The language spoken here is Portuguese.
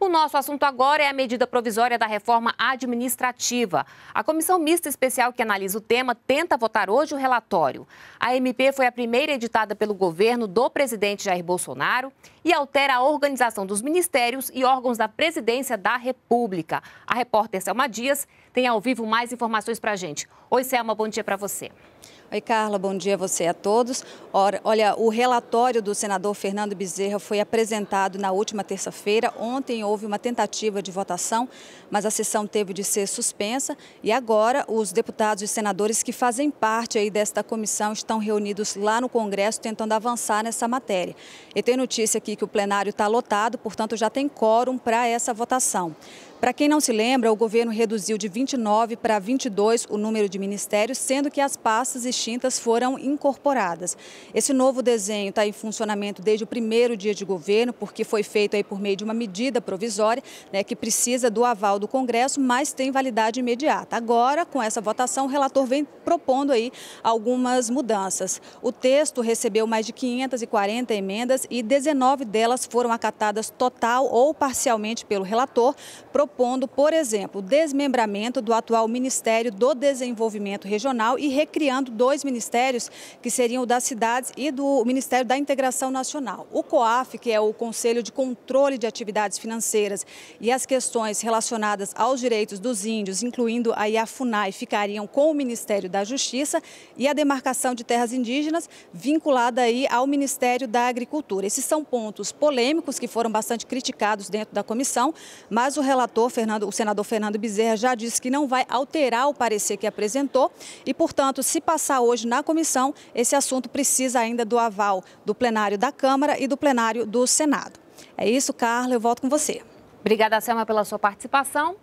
O nosso assunto agora é a medida provisória da reforma administrativa. A comissão mista especial que analisa o tema tenta votar hoje o relatório. A MP foi a primeira editada pelo governo do presidente Jair Bolsonaro e altera a organização dos ministérios e órgãos da presidência da República. A repórter Selma Dias tem ao vivo mais informações para a gente. Oi, Selma, bom dia para você. Oi, Carla, bom dia a você e a todos. Ora, olha, o relatório do senador Fernando Bezerra foi apresentado na última terça-feira. Ontem houve uma tentativa de votação, mas a sessão teve de ser suspensa. E agora, os deputados e senadores que fazem parte aí desta comissão estão reunidos lá no Congresso tentando avançar nessa matéria. E tem notícia aqui que o plenário está lotado, portanto, já tem quórum para essa votação. Para quem não se lembra, o governo reduziu de 29 para 22 o número de ministérios, sendo que as pastas extintas foram incorporadas. Esse novo desenho está em funcionamento desde o primeiro dia de governo, porque foi feito aí por meio de uma medida provisória, né, que precisa do aval do Congresso, mas tem validade imediata. Agora, com essa votação, o relator vem propondo aí algumas mudanças. O texto recebeu mais de 540 emendas e 19 delas foram acatadas total ou parcialmente pelo relator, propondo propondo, por exemplo, o desmembramento do atual Ministério do Desenvolvimento Regional e recriando dois ministérios, que seriam o das cidades e do Ministério da Integração Nacional. O COAF, que é o Conselho de Controle de Atividades Financeiras e as questões relacionadas aos direitos dos índios, incluindo a IAFUNAI, ficariam com o Ministério da Justiça e a demarcação de terras indígenas vinculada aí ao Ministério da Agricultura. Esses são pontos polêmicos que foram bastante criticados dentro da comissão, mas o relator relator, Fernando, o senador Fernando Bezerra, já disse que não vai alterar o parecer que apresentou e, portanto, se passar hoje na comissão, esse assunto precisa ainda do aval do plenário da Câmara e do plenário do Senado. É isso, Carla, eu volto com você. Obrigada, Selma, pela sua participação.